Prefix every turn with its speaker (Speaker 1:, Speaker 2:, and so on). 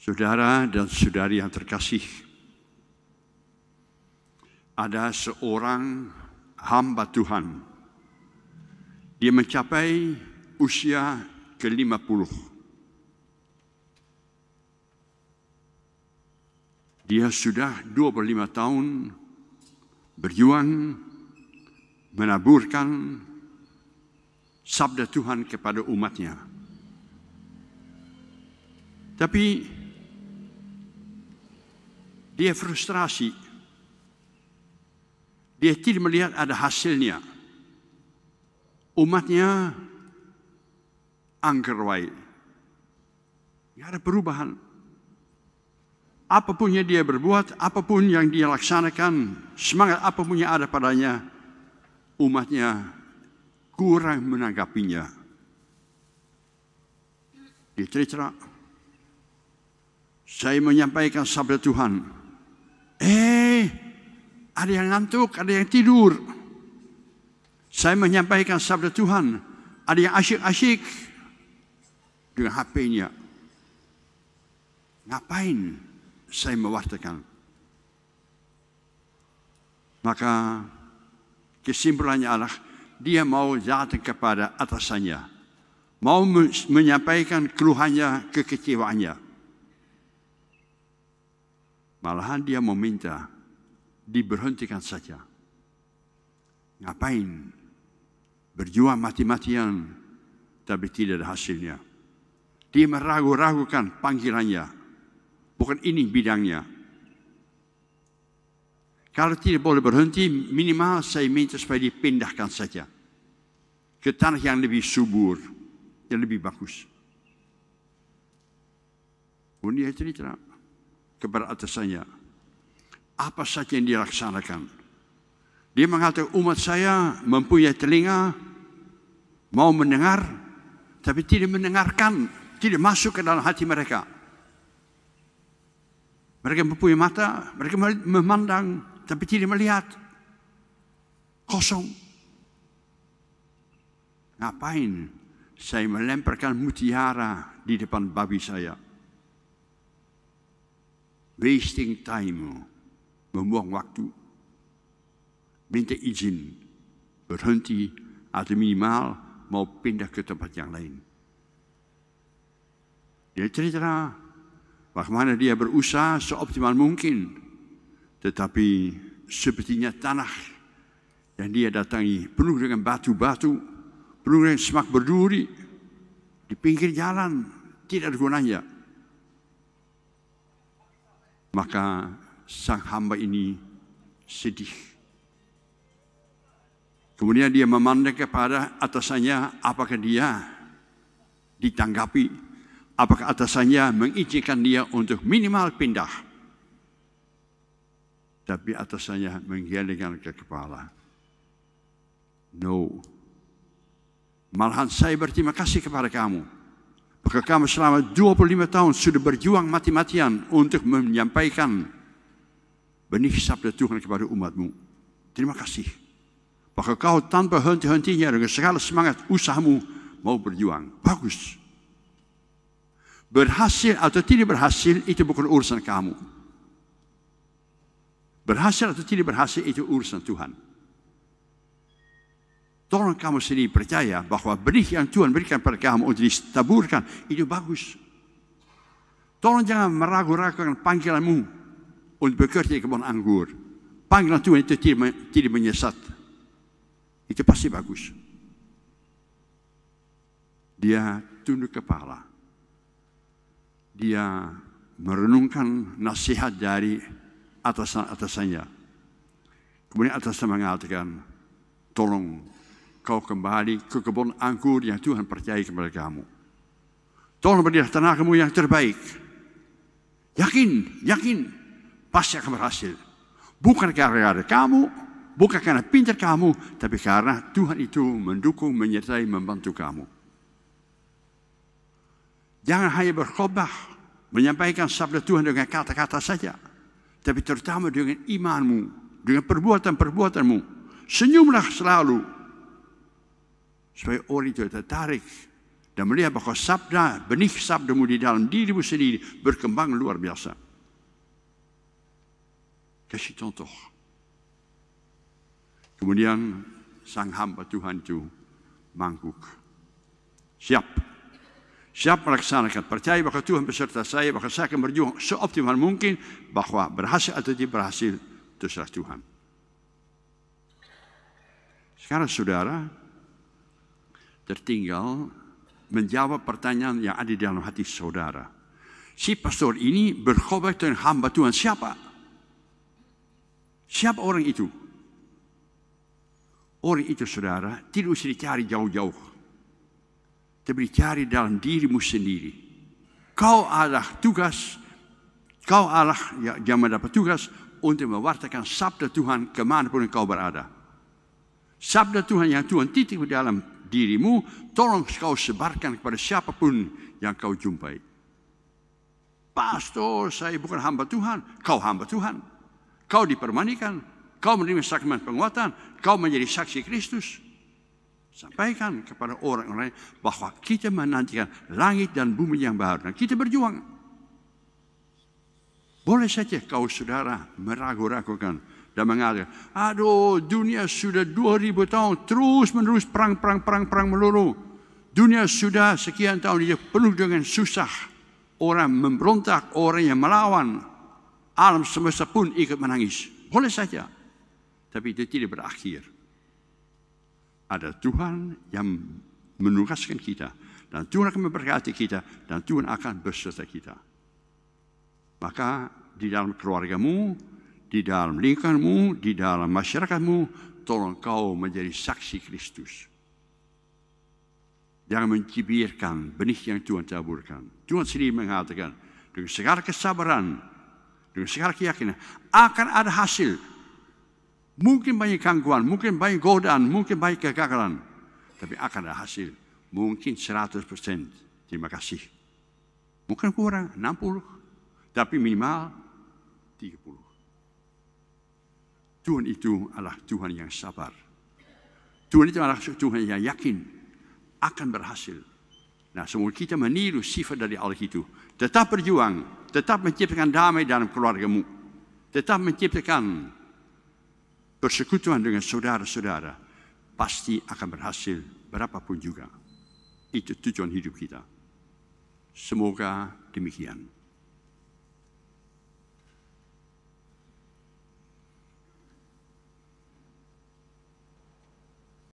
Speaker 1: Saudara dan saudari yang terkasih, ada seorang hamba Tuhan. Dia mencapai usia ke-50. Dia sudah 25 tahun berjuang menaburkan sabda Tuhan kepada umatnya. Tapi dia frustrasi. Dia tidak melihat ada hasilnya. Umatnya angkerwai. Tidak ada perubahan. Apapun yang dia berbuat, apapun yang dia laksanakan, semangat apapun yang ada padanya, umatnya kurang menanggapinya. Dia cerita, saya menyampaikan sabda Tuhan, ada yang ngantuk, ada yang tidur. Saya menyampaikan sabda Tuhan. Ada yang asyik-asyik dengan HP-nya. Ngapain saya mewartakan? Maka kesimpulannya adalah dia mau datang kepada atasannya. Mau menyampaikan keluhannya, kekecewaannya. Malahan dia meminta diberhentikan saja. Ngapain berjuang mati-matian tapi tidak ada hasilnya. Dia meragu-ragukan panggilannya. Bukan ini bidangnya. Kalau tidak boleh berhenti, minimal saya minta supaya dipindahkan saja ke tanah yang lebih subur, yang lebih bagus. Pun dia cerita kepada atasannya, apa saja yang dilaksanakan. Dia mengatakan umat saya mempunyai telinga, mau mendengar, tapi tidak mendengarkan, tidak masuk ke dalam hati mereka. Mereka mempunyai mata, mereka memandang, tapi tidak melihat. Kosong. Ngapain saya melemparkan mutiara di depan babi saya? Wasting time membuang waktu. Minta izin berhenti atau minimal mau pindah ke tempat yang lain. Dia cerita bagaimana dia berusaha seoptimal mungkin. Tetapi sepertinya tanah yang dia datangi penuh dengan batu-batu, penuh dengan semak berduri, di pinggir jalan, tidak ada gunanya. Maka sang hamba ini sedih. Kemudian dia memandang kepada atasannya apakah dia ditanggapi, apakah atasannya mengizinkan dia untuk minimal pindah. Tapi atasannya menggelengkan ke kepala. No. Malahan saya berterima kasih kepada kamu. Maka kamu selama 25 tahun sudah berjuang mati-matian untuk menyampaikan benih sabda Tuhan kepada umatmu. Terima kasih. bahwa kau tanpa henti-hentinya dengan segala semangat usahamu mau berjuang. Bagus. Berhasil atau tidak berhasil itu bukan urusan kamu. Berhasil atau tidak berhasil itu urusan Tuhan. Tolong kamu sendiri percaya bahwa benih yang Tuhan berikan pada kamu untuk ditaburkan itu bagus. Tolong jangan meragukan ragukan panggilanmu und bekört ikon anggur. Panggilan Tuhan itu tidak, tidak menyesat. Itu pasti bagus. Dia tunduk kepala. Dia merenungkan nasihat dari atasan-atasannya. Kemudian atasan mengatakan, tolong kau kembali ke kebun anggur yang Tuhan percaya kepada kamu. Tolong berdiri tanah kamu yang terbaik. Yakin, yakin pasti akan berhasil. Bukan karena ada kamu, bukan karena pintar kamu, tapi karena Tuhan itu mendukung, menyertai, membantu kamu. Jangan hanya berkhotbah, menyampaikan sabda Tuhan dengan kata-kata saja, tapi terutama dengan imanmu, dengan perbuatan-perbuatanmu. Senyumlah selalu supaya orang itu tertarik dan melihat bahwa sabda, benih sabdamu di dalam dirimu sendiri berkembang luar biasa kasih contoh. Kemudian sang hamba Tuhan itu mangkuk. Siap. Siap melaksanakan. Percaya bahwa Tuhan beserta saya, bahwa saya akan berjuang seoptimal mungkin, bahwa berhasil atau tidak berhasil, terserah Tuhan. Sekarang saudara, tertinggal menjawab pertanyaan yang ada di dalam hati saudara. Si pastor ini berkhobat dengan hamba Tuhan siapa? Siapa orang itu? Orang itu saudara tidak usah dicari jauh-jauh. Tapi dicari dalam dirimu sendiri. Kau adalah tugas, kau adalah ya, yang mendapat tugas untuk mewartakan sabda Tuhan kemanapun kau berada. Sabda Tuhan yang Tuhan titik di dalam dirimu, tolong kau sebarkan kepada siapapun yang kau jumpai. Pastor, saya bukan hamba Tuhan. Kau hamba Tuhan. Kau dipermanikan, kau menerima sakramen penguatan, kau menjadi saksi Kristus. Sampaikan kepada orang lain bahwa kita menantikan langit dan bumi yang baru. Dan kita berjuang. Boleh saja kau saudara meragu-ragukan dan mengatakan, aduh dunia sudah 2000 tahun terus menerus perang-perang-perang-perang melulu. Dunia sudah sekian tahun dia penuh dengan susah. Orang memberontak, orang yang melawan alam semesta pun ikut menangis. Boleh saja. Tapi itu tidak berakhir. Ada Tuhan yang menugaskan kita. Dan Tuhan akan memberkati kita. Dan Tuhan akan berserta kita. Maka di dalam keluargamu, di dalam lingkunganmu, di dalam masyarakatmu, tolong kau menjadi saksi Kristus. Jangan mencibirkan benih yang Tuhan taburkan. Tuhan sendiri mengatakan, dengan segala kesabaran, dengan segala keyakinan. Akan ada hasil. Mungkin banyak gangguan, mungkin banyak godaan, mungkin banyak kegagalan. Tapi akan ada hasil. Mungkin 100%. Terima kasih. Mungkin kurang, 60. Tapi minimal 30. Tuhan itu adalah Tuhan yang sabar. Tuhan itu adalah Tuhan yang yakin akan berhasil. Nah, semua kita meniru sifat dari Allah itu. Tetap berjuang, tetap menciptakan damai dalam keluargamu. Tetap menciptakan persekutuan dengan saudara-saudara. Pasti akan berhasil berapapun juga. Itu tujuan hidup kita. Semoga demikian.